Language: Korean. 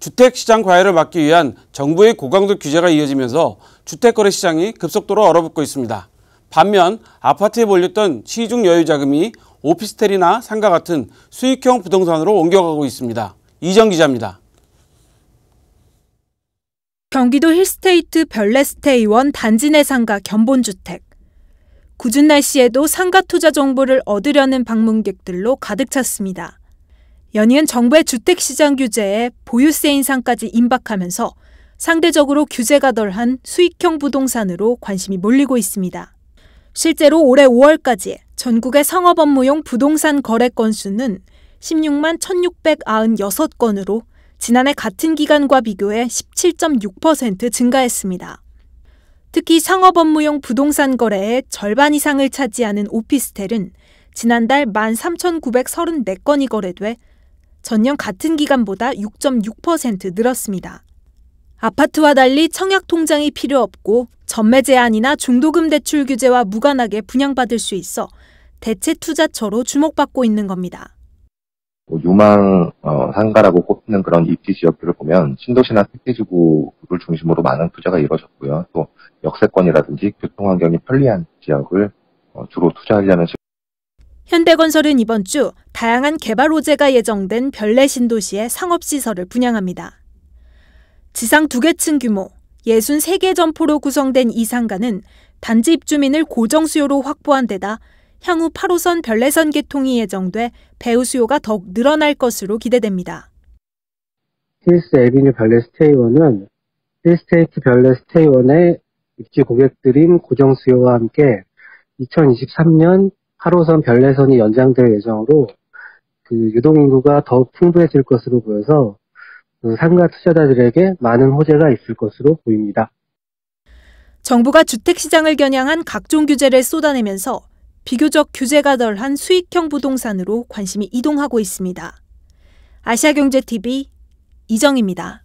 주택시장 과열을 막기 위한 정부의 고강도 규제가 이어지면서 주택거래 시장이 급속도로 얼어붙고 있습니다. 반면 아파트에 몰렸던 시중 여유 자금이 오피스텔이나 상가 같은 수익형 부동산으로 옮겨가고 있습니다. 이정 기자입니다. 경기도 힐스테이트 별레스테이원 단지 내 상가 견본주택. 궂은 날씨에도 상가 투자 정보를 얻으려는 방문객들로 가득 찼습니다. 연이은 정부의 주택시장 규제에 보유세 인상까지 임박하면서 상대적으로 규제가 덜한 수익형 부동산으로 관심이 몰리고 있습니다. 실제로 올해 5월까지 전국의 상업 업무용 부동산 거래 건수는 16만 1,696건으로 지난해 같은 기간과 비교해 17.6% 증가했습니다. 특히 상업 업무용 부동산 거래의 절반 이상을 차지하는 오피스텔은 지난달 13,934건이 거래돼 전년 같은 기간보다 6.6% 늘었습니다. 아파트와 달리 청약 통장이 필요 없고 전매 제한이나 중도금 대출 규제와 무관하게 분양받을 수 있어 대체 투자처로 주목받고 있는 겁니다. 뭐 유망 어, 상가라고 꼽히는 그런 입지 지역들을 보면 신도시나 택지지구를 중심으로 많은 투자가 이루어졌고요. 또 역세권이라든지 교통환경이 편리한 지역을 어, 주로 투자하려는 현대건설은 이번 주 다양한 개발 호재가 예정된 별내 신도시에 상업시설을 분양합니다. 지상 2개층 규모, 63개 점포로 구성된 이 상가는 단지 입주민을 고정 수요로 확보한 데다 향후 8호선 별내선 개통이 예정돼 배우 수요가 더욱 늘어날 것으로 기대됩니다. 힐스 에비뉴 별내 스테이원은 힐스테이트 별내 스테이원의 입주 고객들인 고정 수요와 함께 2023년 하호선 별내선이 연장될 예정으로 그 유동 인구가 더욱 풍부해질 것으로 보여서 그 상가 투자자들에게 많은 호재가 있을 것으로 보입니다. 정부가 주택시장을 겨냥한 각종 규제를 쏟아내면서 비교적 규제가 덜한 수익형 부동산으로 관심이 이동하고 있습니다. 아시아경제TV 이정입니다.